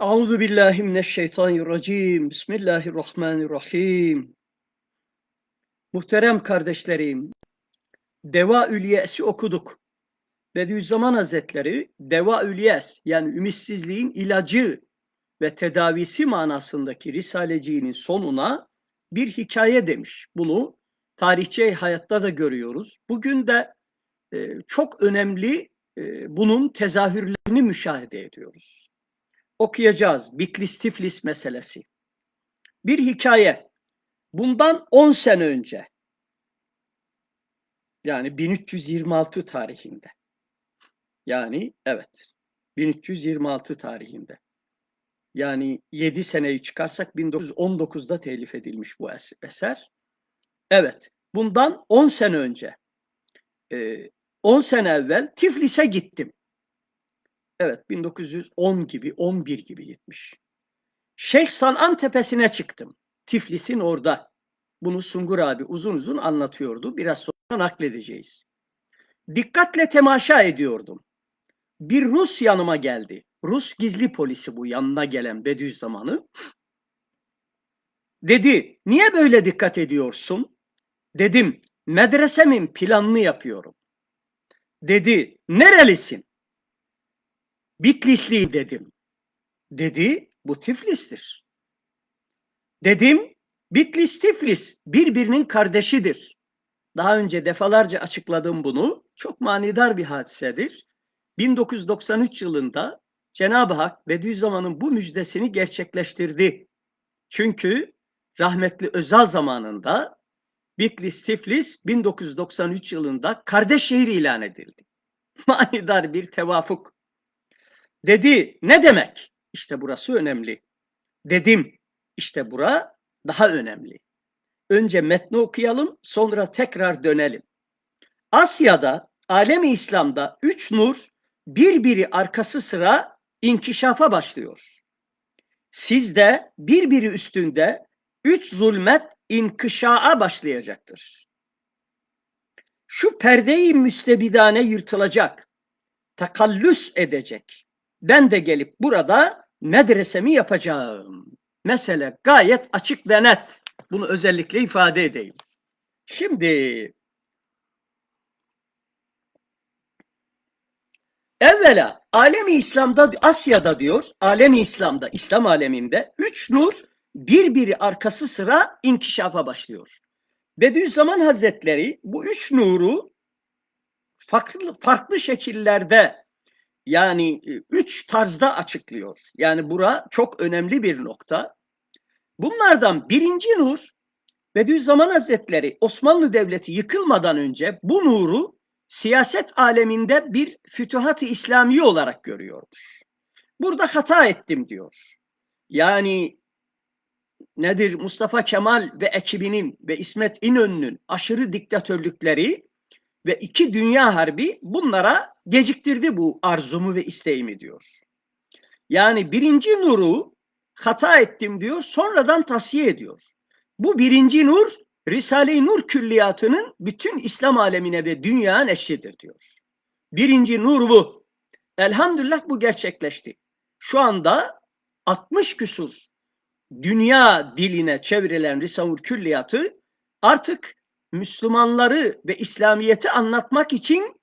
Euzu billahi mineşşeytanirracim. Bismillahirrahmanirrahim. Muhterem kardeşlerim, Deva Ülyes'i okuduk. Bediüzzaman Hazretleri Deva Ülyes yani ümitsizliğin ilacı ve tedavisi manasındaki Risaleciğinin sonuna bir hikaye demiş. Bunu tarihçi hayatta da görüyoruz. Bugün de e, çok önemli e, bunun tezahürlerini müşahede ediyoruz okuyacağız. Bitlis Tiflis meselesi. Bir hikaye. Bundan 10 sene önce yani 1326 tarihinde. Yani evet 1326 tarihinde. Yani 7 seneyi çıkarsak 1919'da telif edilmiş bu eser. Evet bundan 10 sene önce 10 ee, sene evvel Tiflis'e gittim. Evet 1910 gibi 11 gibi gitmiş. Şeyh San'an tepesine çıktım. Tiflis'in orada. Bunu Sungur abi uzun uzun anlatıyordu. Biraz sonra nakledeceğiz. Dikkatle temaşa ediyordum. Bir Rus yanıma geldi. Rus gizli polisi bu yanına gelen Bediüzzaman'ı. Dedi, niye böyle dikkat ediyorsun? Dedim, medresemin planını yapıyorum. Dedi, nerelisin? Bitlisliyim dedim. Dedi bu Tiflis'tir. Dedim Bitlis Tiflis birbirinin kardeşidir. Daha önce defalarca açıkladım bunu. Çok manidar bir hadisedir. 1993 yılında Cenab-ı Hak Bediüzzaman'ın bu müjdesini gerçekleştirdi. Çünkü rahmetli Özal zamanında Bitlis Tiflis 1993 yılında kardeş şehir ilan edildi. Manidar bir tevafuk. Dedi ne demek? İşte burası önemli. Dedim işte bura daha önemli. Önce metni okuyalım sonra tekrar dönelim. Asya'da alemi İslam'da üç nur birbiri arkası sıra inkişafa başlıyor. Sizde birbiri üstünde üç zulmet inkişaa başlayacaktır. Şu perdeyi müstebidane yırtılacak, takallüs edecek ben de gelip burada medresemi yapacağım. Mesele gayet açık ve net. Bunu özellikle ifade edeyim. Şimdi evvela alemi İslam'da Asya'da diyor, alemi İslam'da, İslam aleminde üç nur birbiri arkası sıra inkişafa başlıyor. Bediüzzaman Hazretleri bu üç nuru farklı, farklı şekillerde yani e, üç tarzda açıklıyor. Yani bura çok önemli bir nokta. Bunlardan birinci nur Bediüzzaman Hazretleri Osmanlı Devleti yıkılmadan önce bu nuru siyaset aleminde bir fütühat-ı İslami olarak görüyormuş. Burada hata ettim diyor. Yani nedir Mustafa Kemal ve ekibinin ve İsmet İnönü'nün aşırı diktatörlükleri ve iki dünya harbi bunlara geciktirdi bu arzumu ve isteğimi diyor. Yani birinci nuru hata ettim diyor sonradan tasiye ediyor. Bu birinci nur Risale-i Nur külliyatının bütün İslam alemine ve dünyaya neşedir diyor. Birinci nur bu. Elhamdülillah bu gerçekleşti. Şu anda 60 küsur dünya diline çevrilen Risale-i Nur külliyatı artık Müslümanları ve İslamiyet'i anlatmak için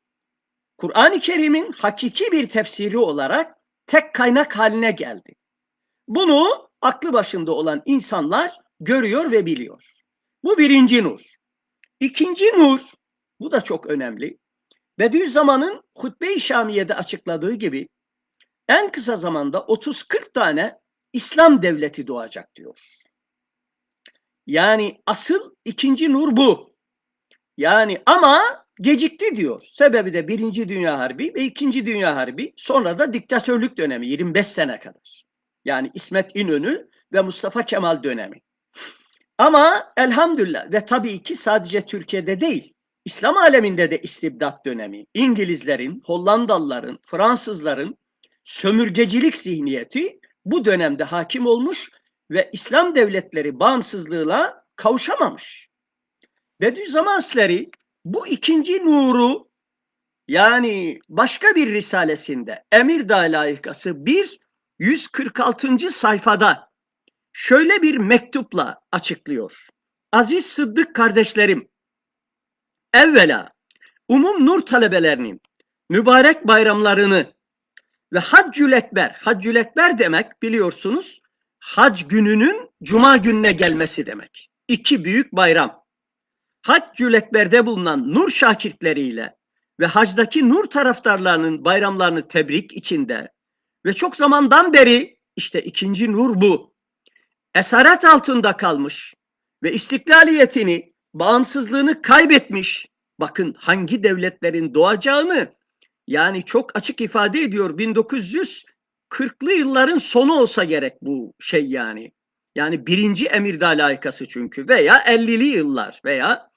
Kur'an-ı Kerim'in hakiki bir tefsiri olarak tek kaynak haline geldi. Bunu aklı başında olan insanlar görüyor ve biliyor. Bu birinci nur. İkinci nur, bu da çok önemli. Bediüzzaman'ın Hutbe-i Şamiye'de açıkladığı gibi en kısa zamanda 30-40 tane İslam devleti doğacak diyor. Yani asıl ikinci nur bu. Yani ama gecikti diyor. Sebebi de Birinci Dünya Harbi ve İkinci Dünya Harbi sonra da diktatörlük dönemi 25 sene kadar. Yani İsmet İnönü ve Mustafa Kemal dönemi. Ama elhamdülillah ve tabii ki sadece Türkiye'de değil, İslam aleminde de istibdat dönemi. İngilizlerin, Hollandalıların, Fransızların sömürgecilik zihniyeti bu dönemde hakim olmuş ve İslam devletleri bağımsızlığıyla kavuşamamış. Bediüzzaman Sleri bu ikinci nuru yani başka bir risalesinde Emir Layıkası 1 146. sayfada şöyle bir mektupla açıklıyor. Aziz Sıddık kardeşlerim, evvela umum nur talebelerinin mübarek bayramlarını ve Haccül Ekber, Haccül Ekber demek biliyorsunuz hac gününün cuma gününe gelmesi demek. İki büyük bayram. Hac Ekber'de bulunan Nur şakirtleriyle ve hacdaki Nur taraftarlarının bayramlarını tebrik içinde ve çok zamandan beri işte ikinci Nur bu. Esaret altında kalmış ve istiklaliyetini, bağımsızlığını kaybetmiş. Bakın hangi devletlerin doğacağını yani çok açık ifade ediyor 1940'lı yılların sonu olsa gerek bu şey yani. Yani birinci emirdağ layıkası çünkü veya 50'li yıllar veya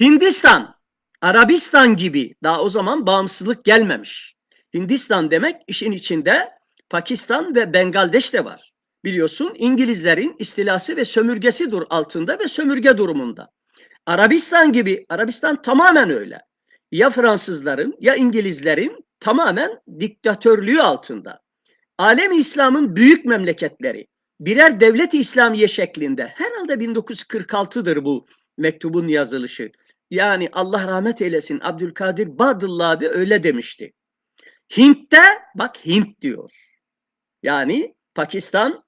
Hindistan, Arabistan gibi daha o zaman bağımsızlık gelmemiş. Hindistan demek işin içinde Pakistan ve Bengaldeş de var. Biliyorsun İngilizlerin istilası ve sömürgesi dur altında ve sömürge durumunda. Arabistan gibi Arabistan tamamen öyle. Ya Fransızların ya İngilizlerin tamamen diktatörlüğü altında. Alem İslam'ın büyük memleketleri birer devlet İslamiye şeklinde herhalde 1946'dır bu mektubun yazılışı yani Allah rahmet eylesin Abdülkadir Badullah abi öyle demişti. Hint'te bak Hint diyor. Yani Pakistan,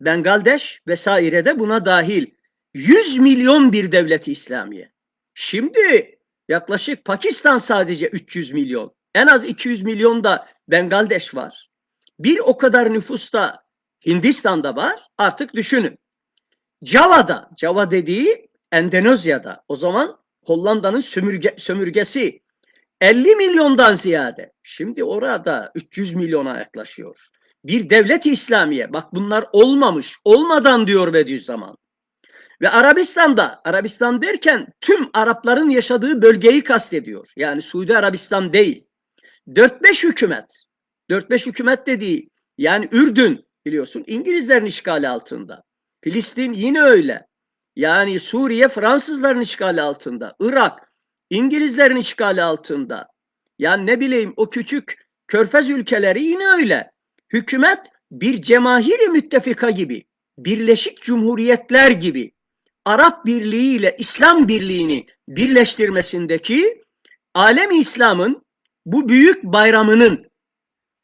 Bengaldeş vesaire de buna dahil. 100 milyon bir devleti İslamiye. Şimdi yaklaşık Pakistan sadece 300 milyon. En az 200 milyon da Bengaldeş var. Bir o kadar nüfusta Hindistan'da var. Artık düşünün. Java'da, Java dediği Endonezya'da. O zaman Hollanda'nın sömürge, sömürgesi 50 milyondan ziyade. Şimdi orada 300 milyona yaklaşıyor. Bir devlet İslamiye. Bak bunlar olmamış. Olmadan diyor Bediüzzaman. Ve Arabistan'da, Arabistan derken tüm Arapların yaşadığı bölgeyi kastediyor. Yani Suudi Arabistan değil. 4-5 hükümet, 4-5 hükümet dediği yani Ürdün biliyorsun İngilizlerin işgali altında. Filistin yine öyle. Yani Suriye Fransızların işgali altında. Irak İngilizlerin işgali altında. Yani ne bileyim o küçük körfez ülkeleri yine öyle. Hükümet bir cemahiri müttefika gibi, birleşik cumhuriyetler gibi Arap Birliği ile İslam Birliği'ni birleştirmesindeki alem İslam'ın bu büyük bayramının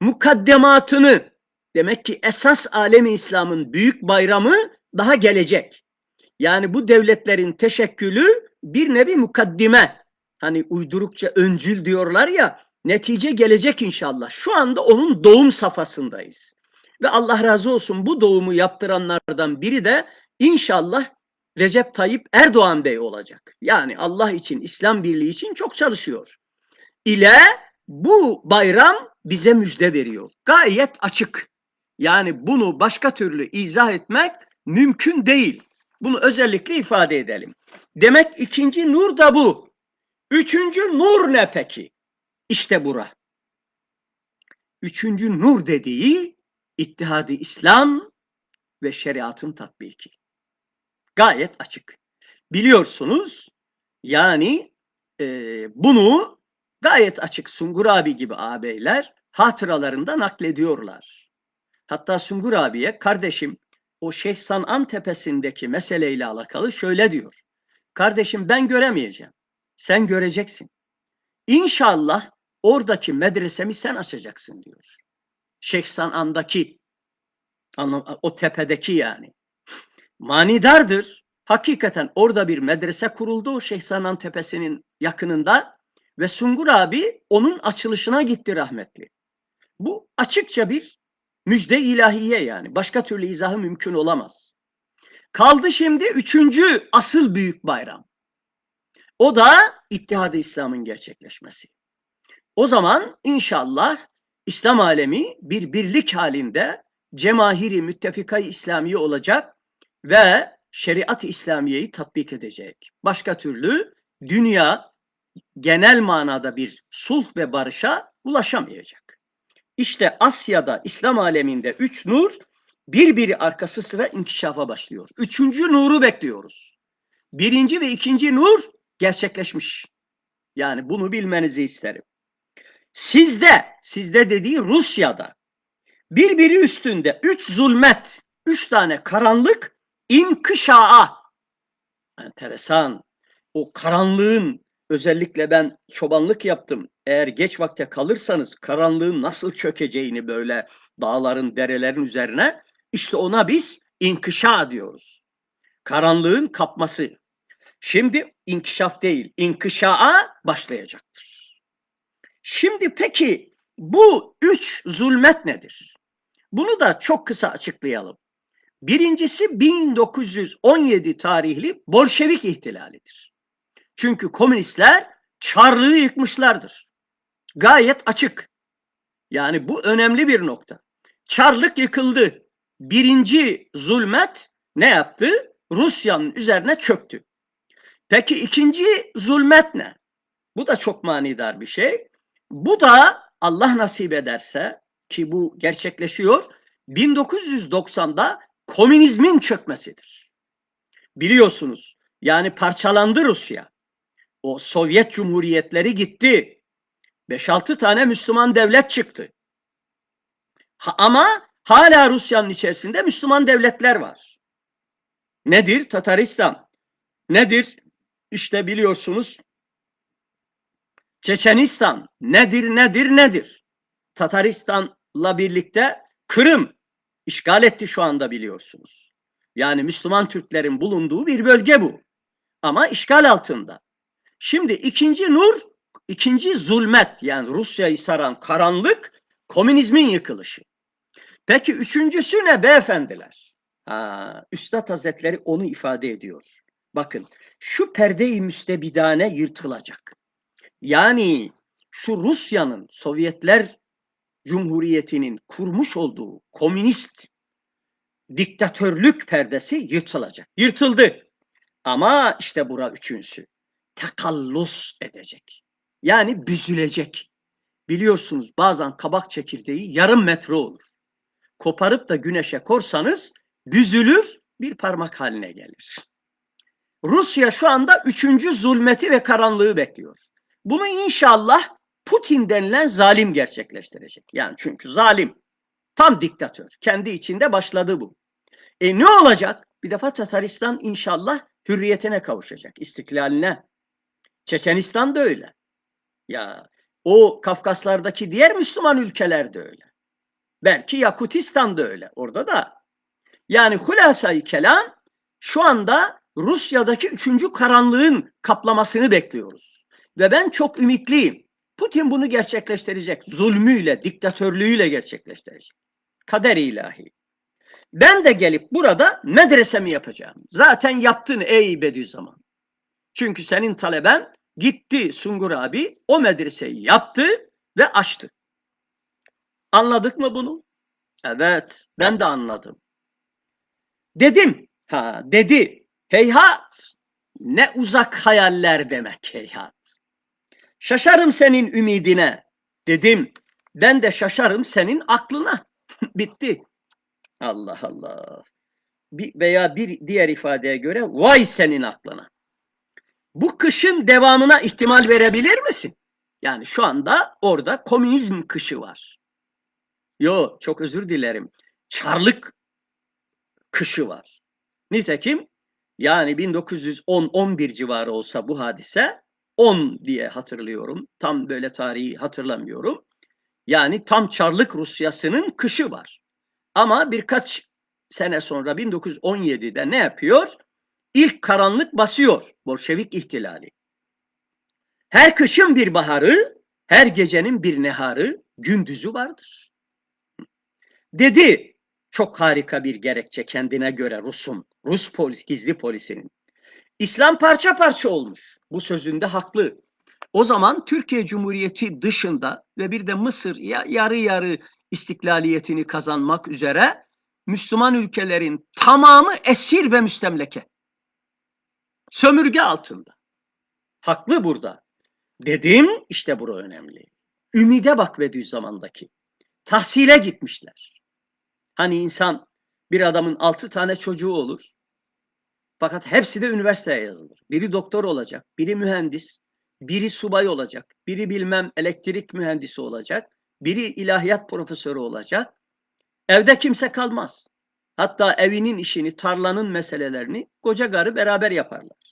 mukaddematını demek ki esas Alem İslam'ın büyük bayramı daha gelecek. Yani bu devletlerin teşekkülü bir nevi mukaddime. Hani uydurukça öncül diyorlar ya netice gelecek inşallah. Şu anda onun doğum safhasındayız. Ve Allah razı olsun bu doğumu yaptıranlardan biri de inşallah Recep Tayyip Erdoğan Bey olacak. Yani Allah için, İslam Birliği için çok çalışıyor. İle bu bayram bize müjde veriyor. Gayet açık. Yani bunu başka türlü izah etmek mümkün değil. Bunu özellikle ifade edelim. Demek ikinci nur da bu. Üçüncü nur ne peki? İşte bura. Üçüncü nur dediği ittihadi İslam ve şeriatın tatbiki. Gayet açık. Biliyorsunuz yani e, bunu gayet açık Sungur abi gibi ağabeyler hatıralarında naklediyorlar. Hatta Sungur abiye kardeşim o Şeyh San'an tepesindeki meseleyle alakalı şöyle diyor. Kardeşim ben göremeyeceğim. Sen göreceksin. İnşallah oradaki medresemi sen açacaksın diyor. Şeyh San'an'daki o tepedeki yani. Manidardır. Hakikaten orada bir medrese kuruldu Şeyh Sanan Tepesi'nin yakınında ve Sungur abi onun açılışına gitti rahmetli. Bu açıkça bir Müjde ilahiye yani. Başka türlü izahı mümkün olamaz. Kaldı şimdi üçüncü asıl büyük bayram. O da İttihad-ı İslam'ın gerçekleşmesi. O zaman inşallah İslam alemi bir birlik halinde cemahiri müttefikayı İslamiye olacak ve şeriat-ı İslamiye'yi tatbik edecek. Başka türlü dünya genel manada bir sulh ve barışa ulaşamayacak. İşte Asya'da, İslam aleminde üç nur birbiri arkası sıra inkişafa başlıyor. Üçüncü nuru bekliyoruz. Birinci ve ikinci nur gerçekleşmiş. Yani bunu bilmenizi isterim. Sizde, sizde dediği Rusya'da birbiri üstünde üç zulmet, üç tane karanlık inkışaa. Enteresan. O karanlığın Özellikle ben çobanlık yaptım. Eğer geç vakte kalırsanız karanlığın nasıl çökeceğini böyle dağların, derelerin üzerine işte ona biz inkışa diyoruz. Karanlığın kapması. Şimdi inkişaf değil, inkişaa başlayacaktır. Şimdi peki bu üç zulmet nedir? Bunu da çok kısa açıklayalım. Birincisi 1917 tarihli Bolşevik ihtilalidir. Çünkü komünistler çarlığı yıkmışlardır. Gayet açık. Yani bu önemli bir nokta. Çarlık yıkıldı. Birinci zulmet ne yaptı? Rusya'nın üzerine çöktü. Peki ikinci zulmet ne? Bu da çok manidar bir şey. Bu da Allah nasip ederse ki bu gerçekleşiyor 1990'da komünizmin çökmesidir. Biliyorsunuz yani parçalandı Rusya. O Sovyet Cumhuriyetleri gitti. 5-6 tane Müslüman devlet çıktı. Ha, ama hala Rusya'nın içerisinde Müslüman devletler var. Nedir? Tataristan. Nedir? İşte biliyorsunuz Çeçenistan. Nedir, nedir, nedir? Tataristan'la birlikte Kırım işgal etti şu anda biliyorsunuz. Yani Müslüman Türklerin bulunduğu bir bölge bu. Ama işgal altında. Şimdi ikinci nur, ikinci zulmet yani Rusya'yı saran karanlık komünizmin yıkılışı. Peki üçüncüsü ne beyefendiler? Ha, Üstad Hazretleri onu ifade ediyor. Bakın şu perde-i müstebidane yırtılacak. Yani şu Rusya'nın Sovyetler Cumhuriyeti'nin kurmuş olduğu komünist diktatörlük perdesi yırtılacak. Yırtıldı. Ama işte bura üçüncüsü tekallus edecek. Yani büzülecek. Biliyorsunuz bazen kabak çekirdeği yarım metre olur. Koparıp da güneşe korsanız büzülür bir parmak haline gelir. Rusya şu anda üçüncü zulmeti ve karanlığı bekliyor. Bunu inşallah Putin denilen zalim gerçekleştirecek. Yani çünkü zalim. Tam diktatör. Kendi içinde başladı bu. E ne olacak? Bir defa Tataristan inşallah hürriyetine kavuşacak, istiklaline Çeçenistan da öyle. Ya o Kafkaslardaki diğer Müslüman ülkeler de öyle. Belki Yakutistan da öyle. Orada da. Yani hülasayı kelam şu anda Rusya'daki üçüncü karanlığın kaplamasını bekliyoruz. Ve ben çok ümitliyim. Putin bunu gerçekleştirecek. Zulmüyle, diktatörlüğüyle gerçekleştirecek. Kader ilahi. Ben de gelip burada medresemi yapacağım. Zaten yaptın ey Bediüzzaman. Çünkü senin taleben Gitti Sungur abi o medreseyi yaptı ve açtı. Anladık mı bunu? Evet ben de anladım. Dedim ha dedi heyhat ne uzak hayaller demek heyhat. Şaşarım senin ümidine dedim. Ben de şaşarım senin aklına. Bitti. Allah Allah. Bir veya bir diğer ifadeye göre vay senin aklına bu kışın devamına ihtimal verebilir misin? Yani şu anda orada komünizm kışı var. Yo çok özür dilerim. Çarlık kışı var. Nitekim yani 1910-11 civarı olsa bu hadise 10 diye hatırlıyorum. Tam böyle tarihi hatırlamıyorum. Yani tam Çarlık Rusyası'nın kışı var. Ama birkaç sene sonra 1917'de ne yapıyor? İlk karanlık basıyor Bolşevik ihtilali. Her kışın bir baharı, her gecenin bir neharı, gündüzü vardır. Dedi çok harika bir gerekçe kendine göre Rus'un, Rus polis, gizli polisinin. İslam parça parça olmuş. Bu sözünde haklı. O zaman Türkiye Cumhuriyeti dışında ve bir de Mısır yarı yarı istiklaliyetini kazanmak üzere Müslüman ülkelerin tamamı esir ve müstemleke sömürge altında. Haklı burada. Dedim işte bura önemli. Ümide bak zamandaki. Tahsile gitmişler. Hani insan bir adamın altı tane çocuğu olur. Fakat hepsi de üniversiteye yazılır. Biri doktor olacak, biri mühendis, biri subay olacak, biri bilmem elektrik mühendisi olacak, biri ilahiyat profesörü olacak. Evde kimse kalmaz. Hatta evinin işini, tarlanın meselelerini koca garı beraber yaparlar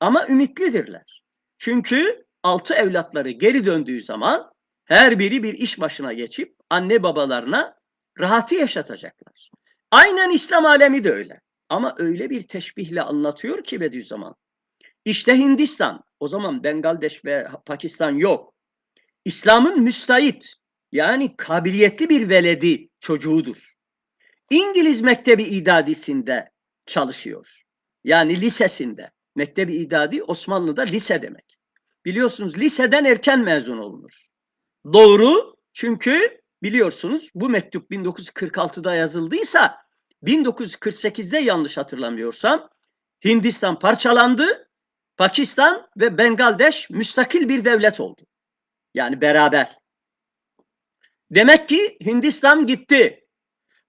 ama ümitlidirler. Çünkü altı evlatları geri döndüğü zaman her biri bir iş başına geçip anne babalarına rahatı yaşatacaklar. Aynen İslam alemi de öyle. Ama öyle bir teşbihle anlatıyor ki Bediüzzaman. İşte Hindistan, o zaman Bengaldeş ve Pakistan yok. İslam'ın müstahit, yani kabiliyetli bir veledi çocuğudur. İngiliz mektebi idadisinde çalışıyor. Yani lisesinde. Mektebi idadi Osmanlı'da lise demek. Biliyorsunuz liseden erken mezun olunur. Doğru çünkü biliyorsunuz bu mektup 1946'da yazıldıysa 1948'de yanlış hatırlamıyorsam Hindistan parçalandı. Pakistan ve Bengaldeş müstakil bir devlet oldu. Yani beraber. Demek ki Hindistan gitti.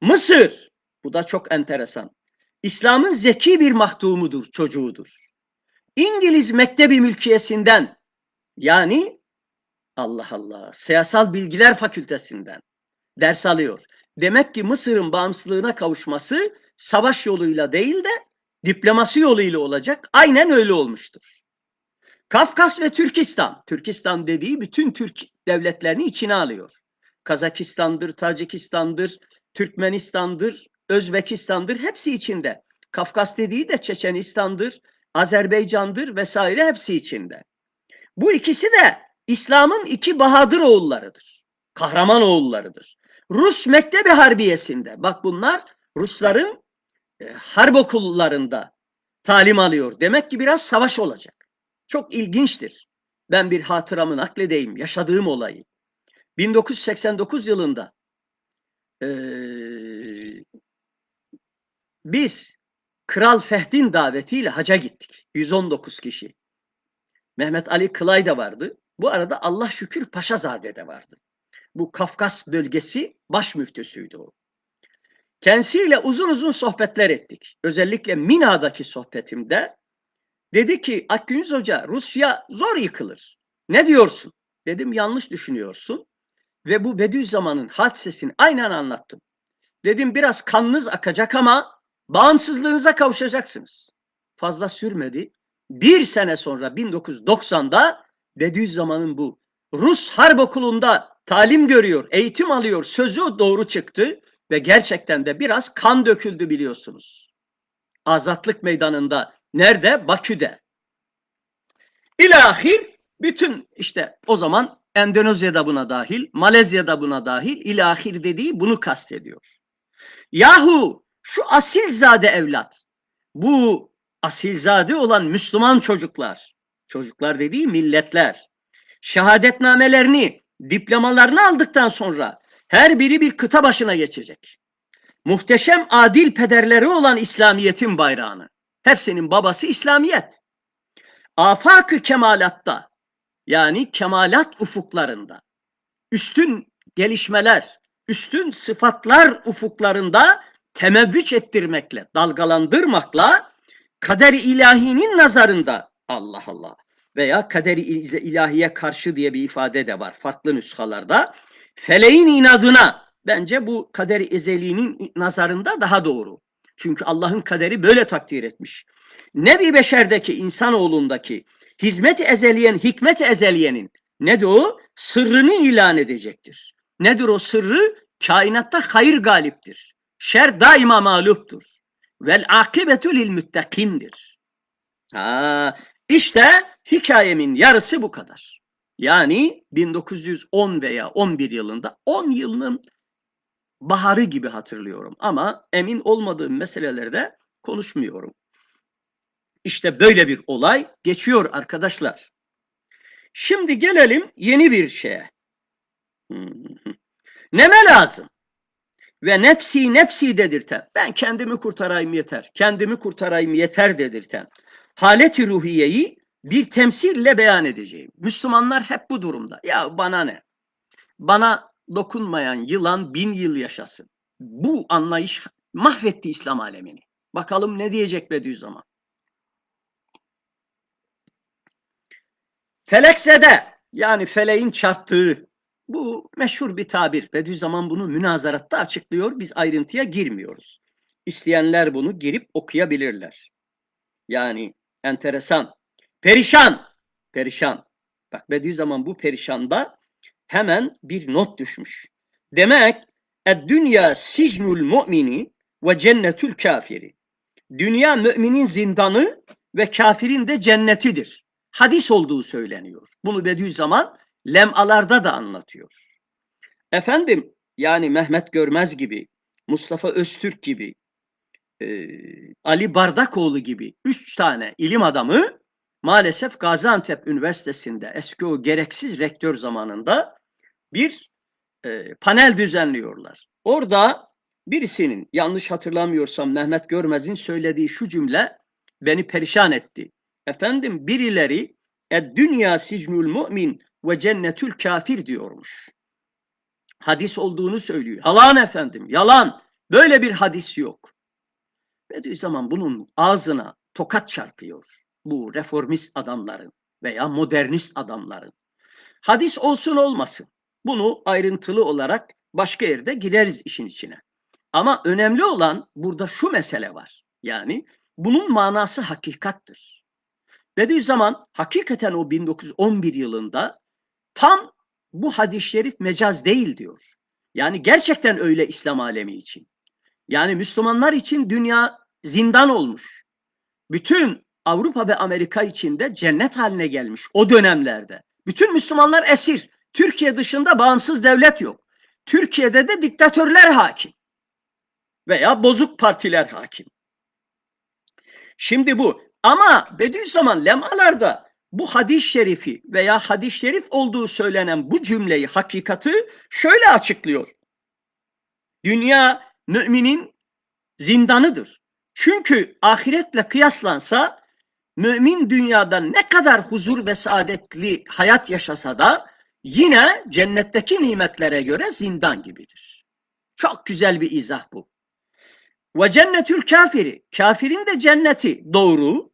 Mısır, bu da çok enteresan. İslam'ın zeki bir mahdumudur, çocuğudur. İngiliz Mektebi Mülkiyesinden yani Allah Allah Siyasal Bilgiler Fakültesinden ders alıyor. Demek ki Mısır'ın bağımsızlığına kavuşması savaş yoluyla değil de diplomasi yoluyla olacak. Aynen öyle olmuştur. Kafkas ve Türkistan. Türkistan dediği bütün Türk devletlerini içine alıyor. Kazakistan'dır, Tacikistan'dır, Türkmenistan'dır, Özbekistan'dır hepsi içinde. Kafkas dediği de Çeçenistan'dır, Azerbaycan'dır vesaire hepsi içinde. Bu ikisi de İslam'ın iki Bahadır oğullarıdır. Kahraman oğullarıdır. Rus Mektebi Harbiyesi'nde bak bunlar Rusların e, harp okullarında talim alıyor. Demek ki biraz savaş olacak. Çok ilginçtir. Ben bir hatıramı nakledeyim, yaşadığım olayı. 1989 yılında e, biz Kral Fehd'in davetiyle haca gittik. 119 kişi. Mehmet Ali Kılay da vardı. Bu arada Allah şükür Paşazade de vardı. Bu Kafkas bölgesi baş müftüsüydü o. Kendisiyle uzun uzun sohbetler ettik. Özellikle Mina'daki sohbetimde dedi ki Akgüniz Hoca Rusya zor yıkılır. Ne diyorsun? Dedim yanlış düşünüyorsun. Ve bu Bediüzzaman'ın hadisesini aynen anlattım. Dedim biraz kanınız akacak ama Bağımsızlığınıza kavuşacaksınız. Fazla sürmedi. Bir sene sonra 1990'da Bediüzzaman'ın bu Rus Harp Okulu'nda talim görüyor, eğitim alıyor sözü doğru çıktı ve gerçekten de biraz kan döküldü biliyorsunuz. Azatlık Meydanı'nda nerede? Bakü'de. İlahir bütün işte o zaman Endonezya'da buna dahil, Malezya'da buna dahil ilahir dediği bunu kastediyor. Yahu şu asilzade evlat, bu asilzade olan Müslüman çocuklar, çocuklar dediği milletler, şehadetnamelerini, diplomalarını aldıktan sonra her biri bir kıta başına geçecek. Muhteşem adil pederleri olan İslamiyet'in bayrağını, hepsinin babası İslamiyet. Afak-ı kemalatta, yani kemalat ufuklarında, üstün gelişmeler, üstün sıfatlar ufuklarında temevvüç ettirmekle, dalgalandırmakla kader ilahinin nazarında Allah Allah veya kaderi ilahiye karşı diye bir ifade de var farklı nüshalarda. Feleğin inadına bence bu kaderi ezeliğinin nazarında daha doğru. Çünkü Allah'ın kaderi böyle takdir etmiş. Nebi Beşer'deki insanoğlundaki hizmet ezeliyen, hikmet ezeliyenin nedir o? Sırrını ilan edecektir. Nedir o sırrı? Kainatta hayır galiptir. Şer daima mağluptur. Vel akibetü lil müttakindir. Ha, işte hikayemin yarısı bu kadar. Yani 1910 veya 11 yılında 10 yılının baharı gibi hatırlıyorum ama emin olmadığım meselelerde konuşmuyorum. İşte böyle bir olay geçiyor arkadaşlar. Şimdi gelelim yeni bir şeye. Hmm. Neme lazım? ve nefsi nefsi dedirten. Ben kendimi kurtarayım yeter. Kendimi kurtarayım yeter dedirten. Haleti ruhiyeyi bir temsille beyan edeceğim. Müslümanlar hep bu durumda. Ya bana ne? Bana dokunmayan yılan bin yıl yaşasın. Bu anlayış mahvetti İslam alemini. Bakalım ne diyecek Bediüzzaman. de yani feleğin çarptığı bu meşhur bir tabir. Bediüzzaman bunu münazaratta açıklıyor. Biz ayrıntıya girmiyoruz. İsteyenler bunu girip okuyabilirler. Yani enteresan. Perişan. Perişan. Bak Bediüzzaman bu perişanda hemen bir not düşmüş. Demek dünya sicnul mu'mini ve cennetül kafiri. Dünya müminin zindanı ve kafirin de cennetidir. Hadis olduğu söyleniyor. Bunu Bediüzzaman lemalarda da anlatıyor. Efendim yani Mehmet Görmez gibi, Mustafa Öztürk gibi, e, Ali Bardakoğlu gibi üç tane ilim adamı maalesef Gaziantep Üniversitesi'nde eski o gereksiz rektör zamanında bir e, panel düzenliyorlar. Orada birisinin yanlış hatırlamıyorsam Mehmet Görmez'in söylediği şu cümle beni perişan etti. Efendim birileri e dünya sicnul mümin ve cennetül kafir diyormuş. Hadis olduğunu söylüyor. Yalan efendim, yalan. Böyle bir hadis yok. Bediüzzaman bunun ağzına tokat çarpıyor. Bu reformist adamların veya modernist adamların. Hadis olsun olmasın. Bunu ayrıntılı olarak başka yerde gireriz işin içine. Ama önemli olan burada şu mesele var. Yani bunun manası hakikattir. Bediüzzaman hakikaten o 1911 yılında Tam bu hadis-i şerif mecaz değil diyor. Yani gerçekten öyle İslam alemi için. Yani Müslümanlar için dünya zindan olmuş. Bütün Avrupa ve Amerika içinde cennet haline gelmiş o dönemlerde. Bütün Müslümanlar esir. Türkiye dışında bağımsız devlet yok. Türkiye'de de diktatörler hakim. Veya bozuk partiler hakim. Şimdi bu. Ama Bediüzzaman lemalarda bu hadis-i şerifi veya hadis-i şerif olduğu söylenen bu cümleyi, hakikati şöyle açıklıyor. Dünya müminin zindanıdır. Çünkü ahiretle kıyaslansa mümin dünyada ne kadar huzur ve saadetli hayat yaşasa da yine cennetteki nimetlere göre zindan gibidir. Çok güzel bir izah bu. Ve cennetül kafiri, kafirin de cenneti doğru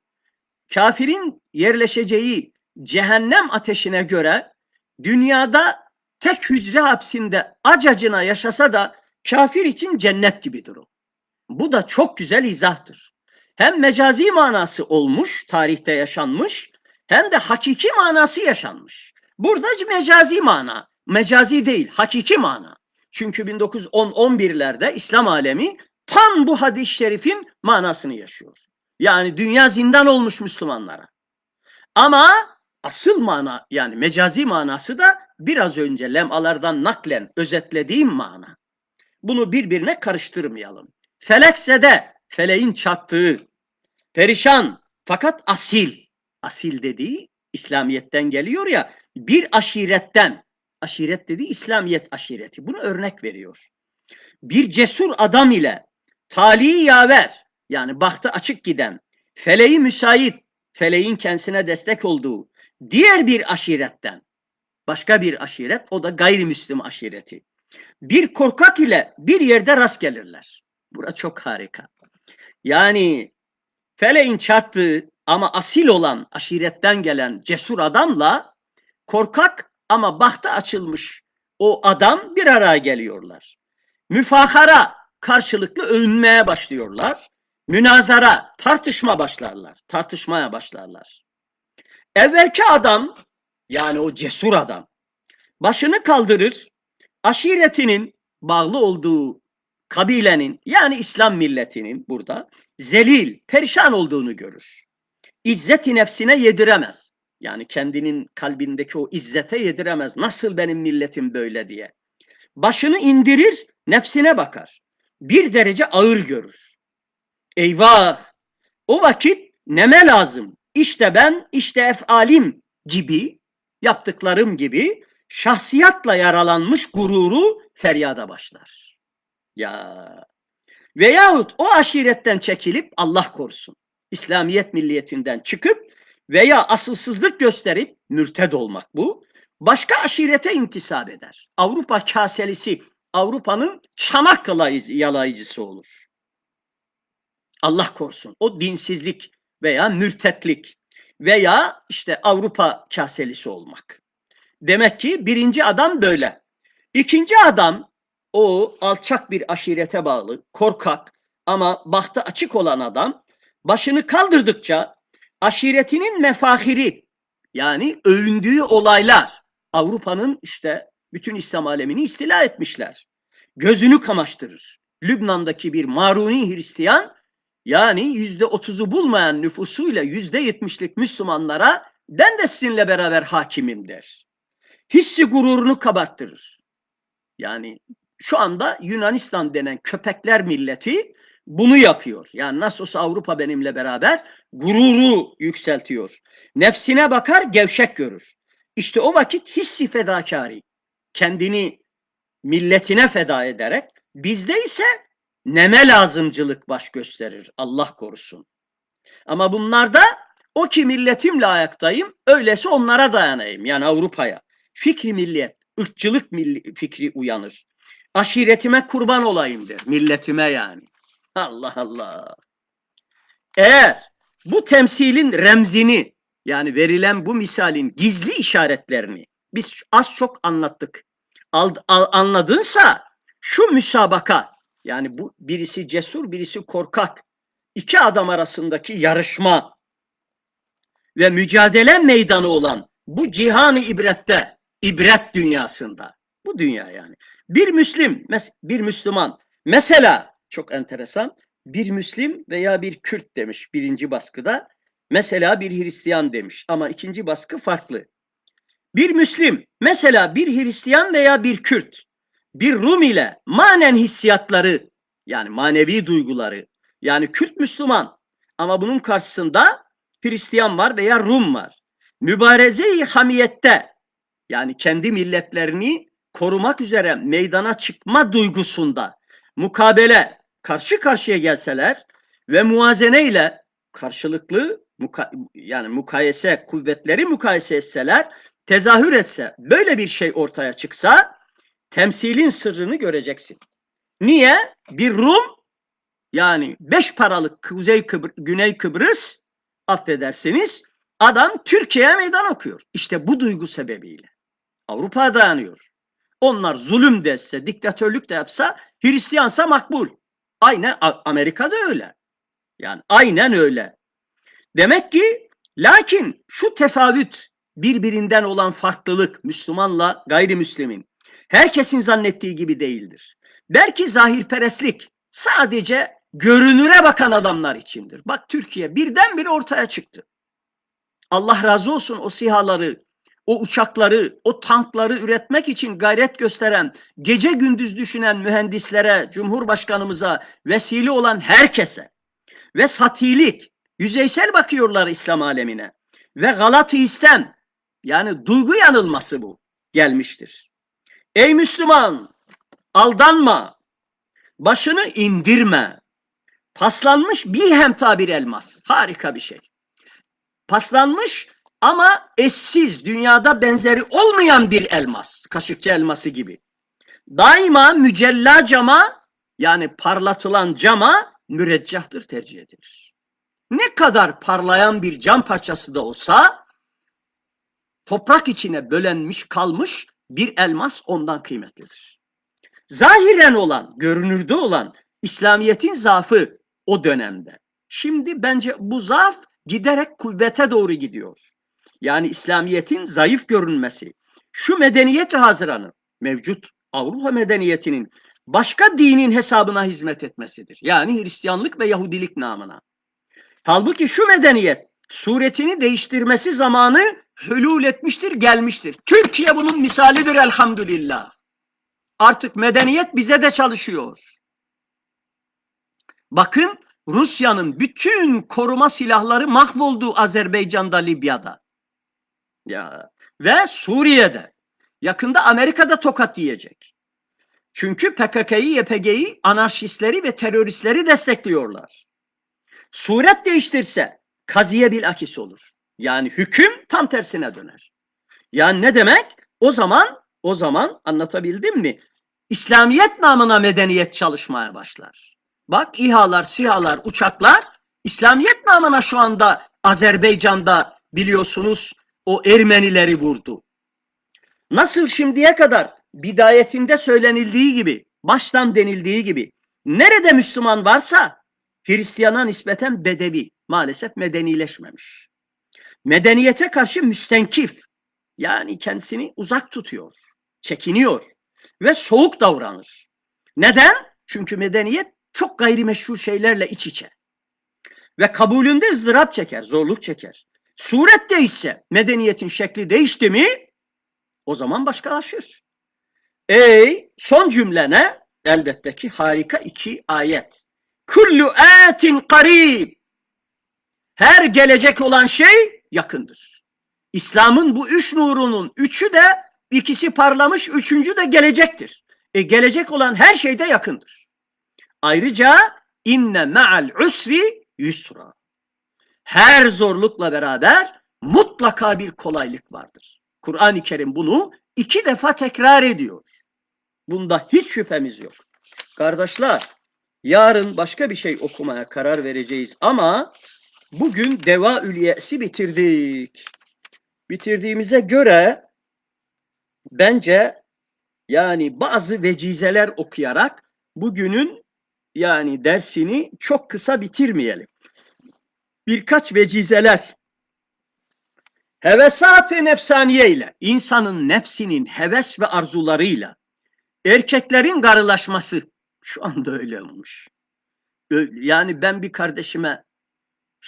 kafirin yerleşeceği cehennem ateşine göre dünyada tek hücre hapsinde acacına yaşasa da kafir için cennet gibidir o. Bu da çok güzel izahtır. Hem mecazi manası olmuş, tarihte yaşanmış, hem de hakiki manası yaşanmış. Burada mecazi mana, mecazi değil, hakiki mana. Çünkü 1910-11'lerde İslam alemi tam bu hadis-i şerifin manasını yaşıyor. Yani dünya zindan olmuş Müslümanlara. Ama asıl mana yani mecazi manası da biraz önce lemalardan naklen özetlediğim mana. Bunu birbirine karıştırmayalım. Felekse de feleğin çattığı, perişan fakat asil. Asil dediği İslamiyet'ten geliyor ya bir aşiretten, aşiret dediği İslamiyet aşireti. Bunu örnek veriyor. Bir cesur adam ile tali yaver, yani bahtı açık giden, feleği müsait, feleğin kendisine destek olduğu diğer bir aşiretten, başka bir aşiret, o da gayrimüslim aşireti. Bir korkak ile bir yerde rast gelirler. Bura çok harika. Yani feleğin çarptığı ama asil olan aşiretten gelen cesur adamla korkak ama bahtı açılmış o adam bir araya geliyorlar. Müfahara karşılıklı övünmeye başlıyorlar münazara, tartışma başlarlar. Tartışmaya başlarlar. Evvelki adam, yani o cesur adam, başını kaldırır, aşiretinin bağlı olduğu kabilenin, yani İslam milletinin burada zelil, perişan olduğunu görür. İzzeti nefsine yediremez. Yani kendinin kalbindeki o izzete yediremez. Nasıl benim milletim böyle diye. Başını indirir, nefsine bakar. Bir derece ağır görür. Eyvah! O vakit neme lazım? İşte ben, işte efalim gibi, yaptıklarım gibi şahsiyatla yaralanmış gururu feryada başlar. Ya veyahut o aşiretten çekilip Allah korusun. İslamiyet milliyetinden çıkıp veya asılsızlık gösterip mürted olmak bu. Başka aşirete intisap eder. Avrupa kaselisi, Avrupa'nın çanak yalayıcısı olur. Allah korusun. O dinsizlik veya mürtetlik veya işte Avrupa kaselisi olmak. Demek ki birinci adam böyle. İkinci adam o alçak bir aşirete bağlı, korkak ama bahtı açık olan adam başını kaldırdıkça aşiretinin mefahiri yani övündüğü olaylar Avrupa'nın işte bütün İslam alemini istila etmişler. Gözünü kamaştırır. Lübnan'daki bir Maruni Hristiyan yani yüzde otuzu bulmayan nüfusuyla yüzde yetmişlik Müslümanlara ben de sizinle beraber hakimim der. Hissi gururunu kabarttırır. Yani şu anda Yunanistan denen köpekler milleti bunu yapıyor. Yani nasıl olsa Avrupa benimle beraber gururu yükseltiyor. Nefsine bakar gevşek görür. İşte o vakit hissi fedakari. Kendini milletine feda ederek bizde ise neme lazımcılık baş gösterir Allah korusun. Ama bunlar da o ki milletimle ayaktayım, öylesi onlara dayanayım yani Avrupa'ya. Fikri millet ırkçılık milli, fikri uyanır. Aşiretime kurban olayım der, milletime yani. Allah Allah. Eğer bu temsilin remzini yani verilen bu misalin gizli işaretlerini biz az çok anlattık. Al, al, anladınsa şu müsabaka yani bu birisi cesur, birisi korkak. İki adam arasındaki yarışma ve mücadele meydanı olan bu cihani ibrette, ibret dünyasında. Bu dünya yani. Bir Müslim, bir Müslüman mesela çok enteresan bir Müslim veya bir Kürt demiş birinci baskıda. Mesela bir Hristiyan demiş ama ikinci baskı farklı. Bir Müslim mesela bir Hristiyan veya bir Kürt bir Rum ile manen hissiyatları yani manevi duyguları yani Kürt Müslüman ama bunun karşısında Hristiyan var veya Rum var. Mübareze-i hamiyette yani kendi milletlerini korumak üzere meydana çıkma duygusunda mukabele karşı karşıya gelseler ve muazene ile karşılıklı muka, yani mukayese kuvvetleri mukayese etseler tezahür etse böyle bir şey ortaya çıksa temsilin sırrını göreceksin. Niye? Bir Rum yani beş paralık Kuzey Kıbr Güney Kıbrıs affederseniz adam Türkiye'ye meydan okuyor. İşte bu duygu sebebiyle. Avrupa dayanıyor. Onlar zulüm dese, diktatörlük de yapsa, Hristiyansa makbul. Aynen Amerika'da öyle. Yani aynen öyle. Demek ki lakin şu tefavüt birbirinden olan farklılık Müslümanla gayrimüslimin herkesin zannettiği gibi değildir. Belki zahirperestlik sadece görünüre bakan adamlar içindir. Bak Türkiye birdenbire ortaya çıktı. Allah razı olsun o sihaları, o uçakları, o tankları üretmek için gayret gösteren, gece gündüz düşünen mühendislere, cumhurbaşkanımıza, vesile olan herkese ve satilik, yüzeysel bakıyorlar İslam alemine ve galat istem yani duygu yanılması bu gelmiştir. Ey Müslüman aldanma. Başını indirme. Paslanmış bir hemta bir elmas. Harika bir şey. Paslanmış ama eşsiz, dünyada benzeri olmayan bir elmas. Kaşıkçı elması gibi. Daima mücella cama yani parlatılan cama müreccahtır tercih edilir. Ne kadar parlayan bir cam parçası da olsa toprak içine bölenmiş kalmış bir elmas ondan kıymetlidir. Zahiren olan, görünürde olan İslamiyet'in zaafı o dönemde. Şimdi bence bu zaaf giderek kuvvete doğru gidiyor. Yani İslamiyet'in zayıf görünmesi. Şu medeniyet hazıranın, mevcut Avrupa medeniyetinin başka dinin hesabına hizmet etmesidir. Yani Hristiyanlık ve Yahudilik namına. Halbuki şu medeniyet suretini değiştirmesi zamanı hülul etmiştir, gelmiştir. Türkiye bunun misalidir elhamdülillah. Artık medeniyet bize de çalışıyor. Bakın Rusya'nın bütün koruma silahları mahvoldu Azerbaycan'da, Libya'da. Ya ve Suriye'de. Yakında Amerika'da tokat yiyecek. Çünkü PKK'yı, YPG'yi, anarşistleri ve teröristleri destekliyorlar. Suret değiştirse kaziye bilakis olur. Yani hüküm tam tersine döner. Yani ne demek? O zaman o zaman anlatabildim mi? İslamiyet namına medeniyet çalışmaya başlar. Bak İHA'lar, SİHA'lar, uçaklar İslamiyet namına şu anda Azerbaycan'da biliyorsunuz o Ermenileri vurdu. Nasıl şimdiye kadar bidayetinde söylenildiği gibi, baştan denildiği gibi nerede Müslüman varsa Hristiyana nispeten bedevi, maalesef medenileşmemiş medeniyete karşı müstenkif yani kendisini uzak tutuyor, çekiniyor ve soğuk davranır. Neden? Çünkü medeniyet çok gayrimeşru şeylerle iç içe ve kabulünde ızdırap çeker, zorluk çeker. Suret değişse, medeniyetin şekli değişti mi o zaman başkalaşır. Ey son cümlene elbette ki harika iki ayet. Kullu atin karib. Her gelecek olan şey yakındır. İslam'ın bu üç nurunun üçü de ikisi parlamış, üçüncü de gelecektir. E, gelecek olan her şey de yakındır. Ayrıca inne ma'al usri yusra. Her zorlukla beraber mutlaka bir kolaylık vardır. Kur'an-ı Kerim bunu iki defa tekrar ediyor. Bunda hiç şüphemiz yok. Kardeşler, yarın başka bir şey okumaya karar vereceğiz ama Bugün deva ülyesi bitirdik. Bitirdiğimize göre bence yani bazı vecizeler okuyarak bugünün yani dersini çok kısa bitirmeyelim. Birkaç vecizeler. Hevesat-ı nefsaniye ile, insanın nefsinin heves ve arzularıyla, erkeklerin garılaşması, şu anda öyle olmuş. Yani ben bir kardeşime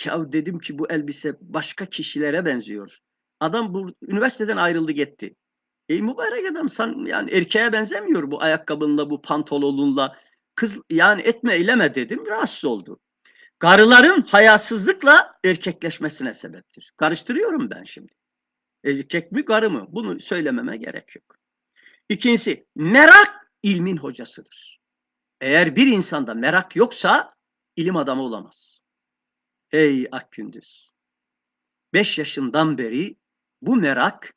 ya dedim ki bu elbise başka kişilere benziyor. Adam bu üniversiteden ayrıldı gitti. Ey mübarek adam sen yani erkeğe benzemiyor bu ayakkabınla bu pantolonunla. Kız yani etme eyleme dedim rahatsız oldu. Karıların hayasızlıkla erkekleşmesine sebeptir. Karıştırıyorum ben şimdi. Erkek mi karı mı? Bunu söylememe gerek yok. İkincisi merak ilmin hocasıdır. Eğer bir insanda merak yoksa ilim adamı olamaz. Ey Akgündüz! Beş yaşından beri bu merak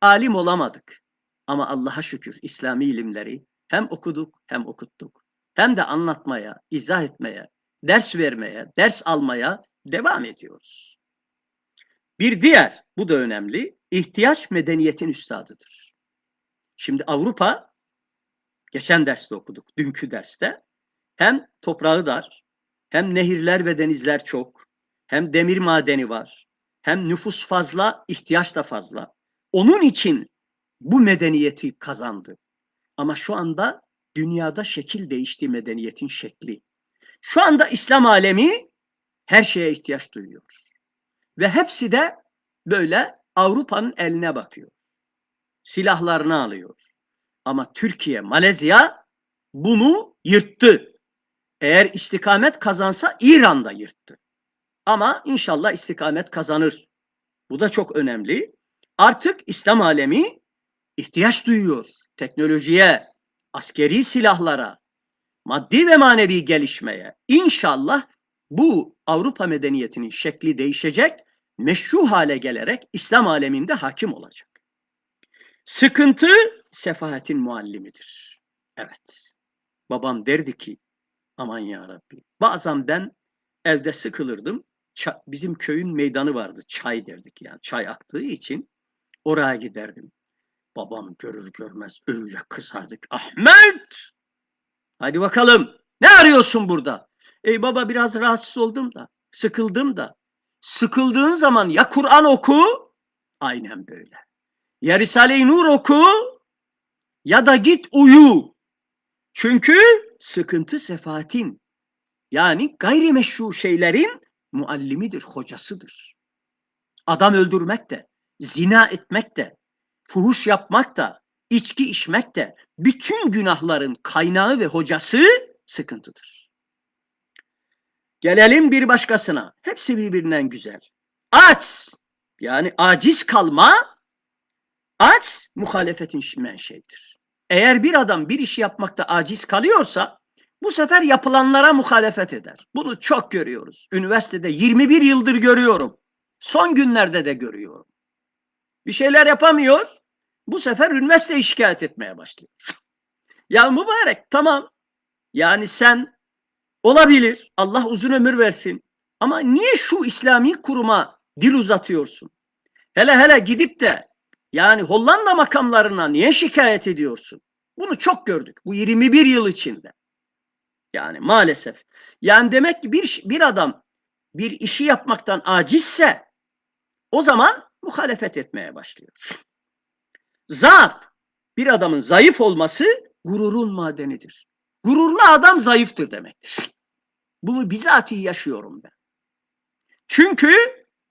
alim olamadık. Ama Allah'a şükür İslami ilimleri hem okuduk hem okuttuk. Hem de anlatmaya, izah etmeye, ders vermeye, ders almaya devam ediyoruz. Bir diğer, bu da önemli, ihtiyaç medeniyetin üstadıdır. Şimdi Avrupa, geçen derste okuduk, dünkü derste, hem toprağı dar, hem nehirler ve denizler çok, hem demir madeni var, hem nüfus fazla, ihtiyaç da fazla. Onun için bu medeniyeti kazandı. Ama şu anda dünyada şekil değişti medeniyetin şekli. Şu anda İslam alemi her şeye ihtiyaç duyuyor. Ve hepsi de böyle Avrupa'nın eline bakıyor. Silahlarını alıyor. Ama Türkiye, Malezya bunu yırttı. Eğer istikamet kazansa İran'da yırttı. Ama inşallah istikamet kazanır. Bu da çok önemli. Artık İslam alemi ihtiyaç duyuyor teknolojiye, askeri silahlara, maddi ve manevi gelişmeye. İnşallah bu Avrupa medeniyetinin şekli değişecek, meşru hale gelerek İslam aleminde hakim olacak. Sıkıntı sefahatin muallimidir. Evet. Babam derdi ki aman ya Rabbi. Bazen ben evde sıkılırdım çay, bizim köyün meydanı vardı. Çay derdik yani. Çay aktığı için oraya giderdim. Babam görür görmez öyle kızardık. Ahmet! Hadi bakalım. Ne arıyorsun burada? Ey baba biraz rahatsız oldum da. Sıkıldım da. Sıkıldığın zaman ya Kur'an oku. Aynen böyle. Ya Risale-i Nur oku. Ya da git uyu. Çünkü sıkıntı sefatin. Yani gayrimeşru şeylerin muallimidir, hocasıdır. Adam öldürmek de, zina etmek de, fuhuş yapmak da, içki içmek de bütün günahların kaynağı ve hocası sıkıntıdır. Gelelim bir başkasına. Hepsi birbirinden güzel. Aç, yani aciz kalma, aç muhalefetin menşeidir. Eğer bir adam bir iş yapmakta aciz kalıyorsa, bu sefer yapılanlara muhalefet eder. Bunu çok görüyoruz. Üniversitede 21 yıldır görüyorum. Son günlerde de görüyorum. Bir şeyler yapamıyor. Bu sefer üniversiteyi şikayet etmeye başlıyor. Ya mübarek tamam. Yani sen olabilir. Allah uzun ömür versin. Ama niye şu İslami kuruma dil uzatıyorsun? Hele hele gidip de yani Hollanda makamlarına niye şikayet ediyorsun? Bunu çok gördük bu 21 yıl içinde. Yani maalesef. Yani demek ki bir, bir adam bir işi yapmaktan acizse o zaman muhalefet etmeye başlıyor. Zaaf, bir adamın zayıf olması gururun madenidir. Gururlu adam zayıftır demektir. Bunu bizatihi yaşıyorum ben. Çünkü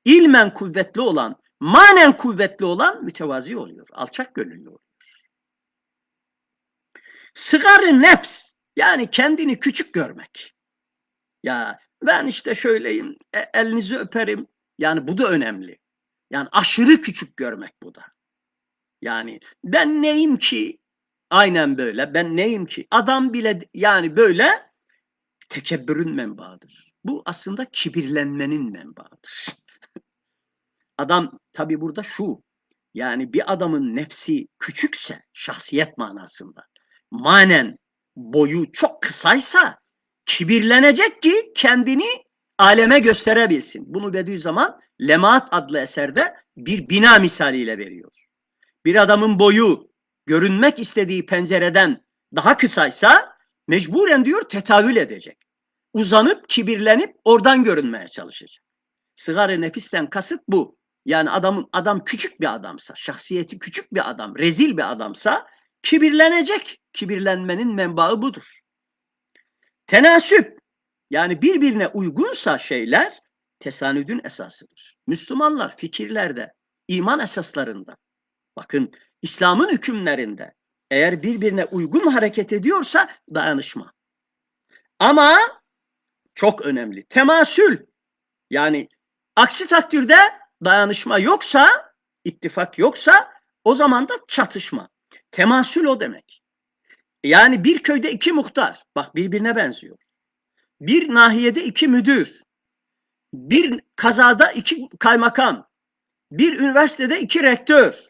ilmen kuvvetli olan, manen kuvvetli olan mütevazi oluyor. Alçak gönüllü oluyor. Sıgarı nefs yani kendini küçük görmek. Ya ben işte şöyleyim, e, elinizi öperim. Yani bu da önemli. Yani aşırı küçük görmek bu da. Yani ben neyim ki? Aynen böyle. Ben neyim ki? Adam bile yani böyle tekebbürün menbaıdır. Bu aslında kibirlenmenin menbaıdır. Adam tabi burada şu. Yani bir adamın nefsi küçükse şahsiyet manasında manen boyu çok kısaysa kibirlenecek ki kendini aleme gösterebilsin. Bunu Bediüzzaman Lemaat adlı eserde bir bina misaliyle veriyor. Bir adamın boyu görünmek istediği pencereden daha kısaysa mecburen diyor tetavül edecek. Uzanıp kibirlenip oradan görünmeye çalışacak. Sigara nefisten kasıt bu. Yani adamın adam küçük bir adamsa, şahsiyeti küçük bir adam, rezil bir adamsa kibirlenecek. Kibirlenmenin menbaı budur. Tenasüp yani birbirine uygunsa şeyler tesanüdün esasıdır. Müslümanlar fikirlerde, iman esaslarında, bakın İslam'ın hükümlerinde eğer birbirine uygun hareket ediyorsa dayanışma. Ama çok önemli. Temasül yani aksi takdirde dayanışma yoksa, ittifak yoksa o zaman da çatışma. Temasül o demek. Yani bir köyde iki muhtar. Bak birbirine benziyor. Bir nahiyede iki müdür. Bir kazada iki kaymakam. Bir üniversitede iki rektör.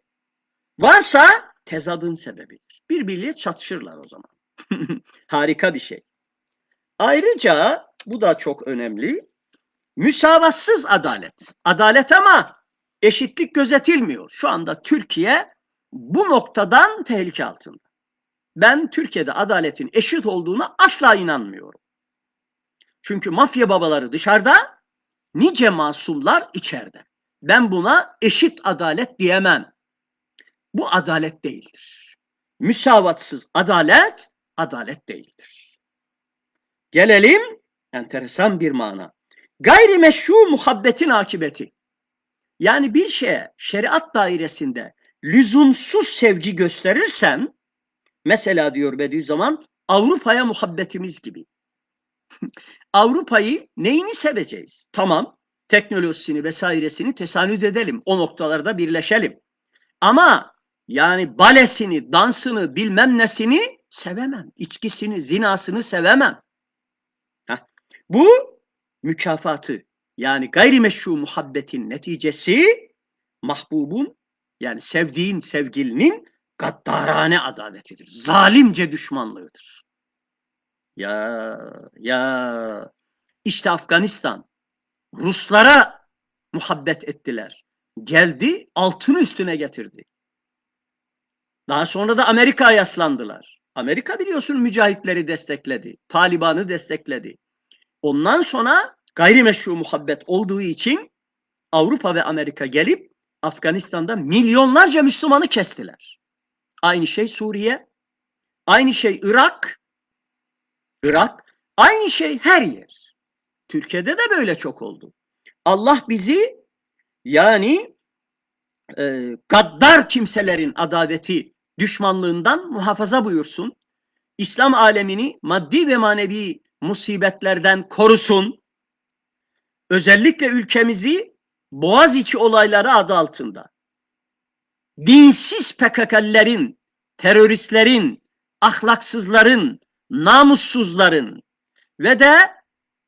Varsa tezadın sebebidir. Birbiriyle çatışırlar o zaman. Harika bir şey. Ayrıca bu da çok önemli. Müsavatsız adalet. Adalet ama eşitlik gözetilmiyor. Şu anda Türkiye bu noktadan tehlike altında. Ben Türkiye'de adaletin eşit olduğuna asla inanmıyorum. Çünkü mafya babaları dışarıda, nice masumlar içeride. Ben buna eşit adalet diyemem. Bu adalet değildir. Müsavatsız adalet, adalet değildir. Gelelim enteresan bir mana. Gayrimeşru muhabbetin akıbeti. Yani bir şeye şeriat dairesinde lüzumsuz sevgi gösterirsen mesela diyor Bediüzzaman Avrupa'ya muhabbetimiz gibi. Avrupa'yı neyini seveceğiz? Tamam teknolojisini vesairesini tesanüt edelim. O noktalarda birleşelim. Ama yani balesini, dansını, bilmem nesini sevemem. İçkisini, zinasını sevemem. Heh. Bu mükafatı yani gayrimeşru muhabbetin neticesi mahbubun yani sevdiğin sevgilinin gaddarane adavetidir. Zalimce düşmanlığıdır. Ya ya işte Afganistan Ruslara muhabbet ettiler. Geldi altını üstüne getirdi. Daha sonra da Amerika'ya yaslandılar. Amerika biliyorsun mücahitleri destekledi. Taliban'ı destekledi. Ondan sonra gayrimeşru muhabbet olduğu için Avrupa ve Amerika gelip Afganistan'da milyonlarca Müslümanı kestiler. Aynı şey Suriye, aynı şey Irak, Irak, aynı şey her yer. Türkiye'de de böyle çok oldu. Allah bizi yani e, gaddar kimselerin adaveti, düşmanlığından muhafaza buyursun. İslam alemini maddi ve manevi musibetlerden korusun. Özellikle ülkemizi Boğaziçi olayları adı altında dinsiz PKK'lerin, teröristlerin, ahlaksızların, namussuzların ve de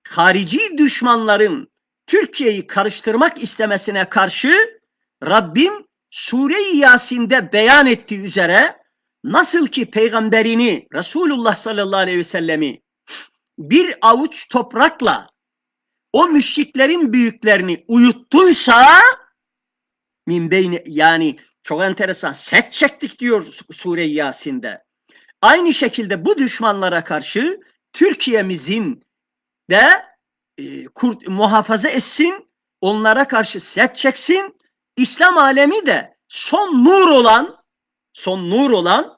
harici düşmanların Türkiye'yi karıştırmak istemesine karşı Rabbim Sure-i Yasin'de beyan ettiği üzere nasıl ki peygamberini Resulullah sallallahu aleyhi ve sellemi bir avuç toprakla o müşriklerin büyüklerini uyuttuysa min beyni yani çok enteresan set çektik diyor Sure Yasin'de. Aynı şekilde bu düşmanlara karşı Türkiye'mizin de e, kur, muhafaza etsin, onlara karşı set çeksin. İslam alemi de son nur olan, son nur olan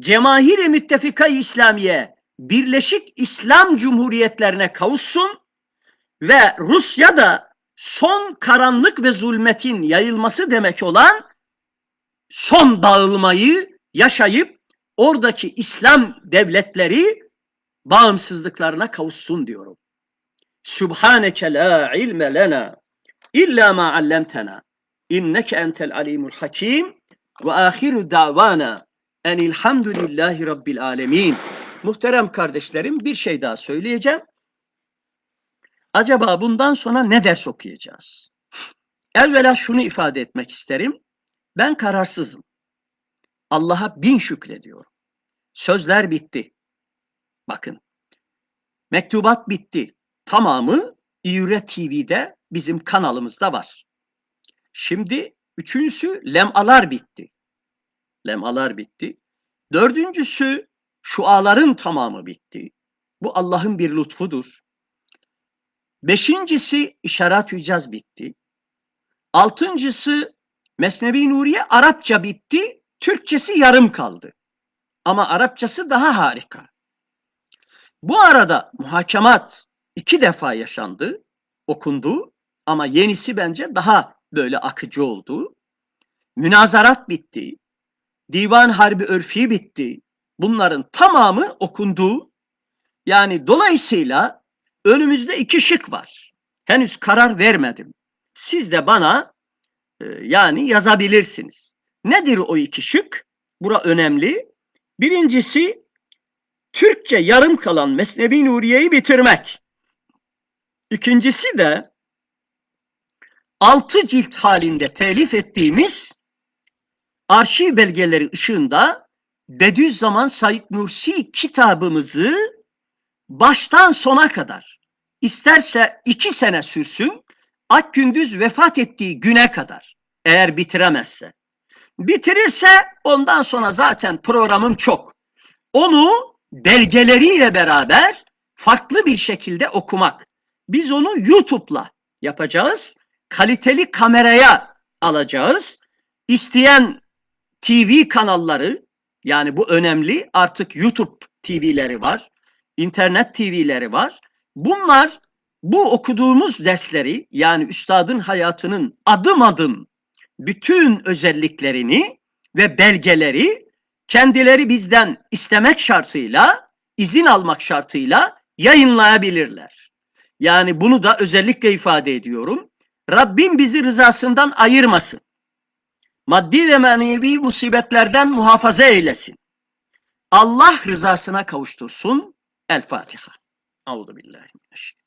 Cemahir-i Müttefika-i İslamiye, Birleşik İslam Cumhuriyetlerine kavuşsun ve Rusya'da son karanlık ve zulmetin yayılması demek olan son dağılmayı yaşayıp oradaki İslam devletleri bağımsızlıklarına kavuşsun diyorum. Subhaneke la ilme lena illa ma allamtana inneke entel alimul hakim ve ahiru davana enilhamdülillahi rabbil alemin. Muhterem kardeşlerim bir şey daha söyleyeceğim acaba bundan sonra ne ders okuyacağız? Elvela şunu ifade etmek isterim. Ben kararsızım. Allah'a bin şükrediyorum. Sözler bitti. Bakın. Mektubat bitti. Tamamı İyure TV'de bizim kanalımızda var. Şimdi üçüncüsü lemalar bitti. Lemalar bitti. Dördüncüsü şuaların tamamı bitti. Bu Allah'ın bir lütfudur. Beşincisi işaret Hicaz bitti. Altıncısı Mesnevi Nuriye Arapça bitti. Türkçesi yarım kaldı. Ama Arapçası daha harika. Bu arada muhakemat iki defa yaşandı, okundu ama yenisi bence daha böyle akıcı oldu. Münazarat bitti. Divan Harbi Örfi bitti. Bunların tamamı okundu. Yani dolayısıyla Önümüzde iki şık var. Henüz karar vermedim. Siz de bana e, yani yazabilirsiniz. Nedir o iki şık? Bura önemli. Birincisi Türkçe yarım kalan Mesnevi Nuriye'yi bitirmek. İkincisi de altı cilt halinde telif ettiğimiz arşiv belgeleri ışığında Bediüzzaman Said Nursi kitabımızı baştan sona kadar isterse iki sene sürsün gündüz vefat ettiği güne kadar eğer bitiremezse. Bitirirse ondan sonra zaten programım çok. Onu belgeleriyle beraber farklı bir şekilde okumak. Biz onu YouTube'la yapacağız. Kaliteli kameraya alacağız. isteyen TV kanalları yani bu önemli artık YouTube TV'leri var internet TV'leri var. Bunlar bu okuduğumuz dersleri yani üstadın hayatının adım adım bütün özelliklerini ve belgeleri kendileri bizden istemek şartıyla, izin almak şartıyla yayınlayabilirler. Yani bunu da özellikle ifade ediyorum. Rabbim bizi rızasından ayırmasın. Maddi ve manevi musibetlerden muhafaza eylesin. Allah rızasına kavuştursun الفاتحة أعوذ بالله من الشيطان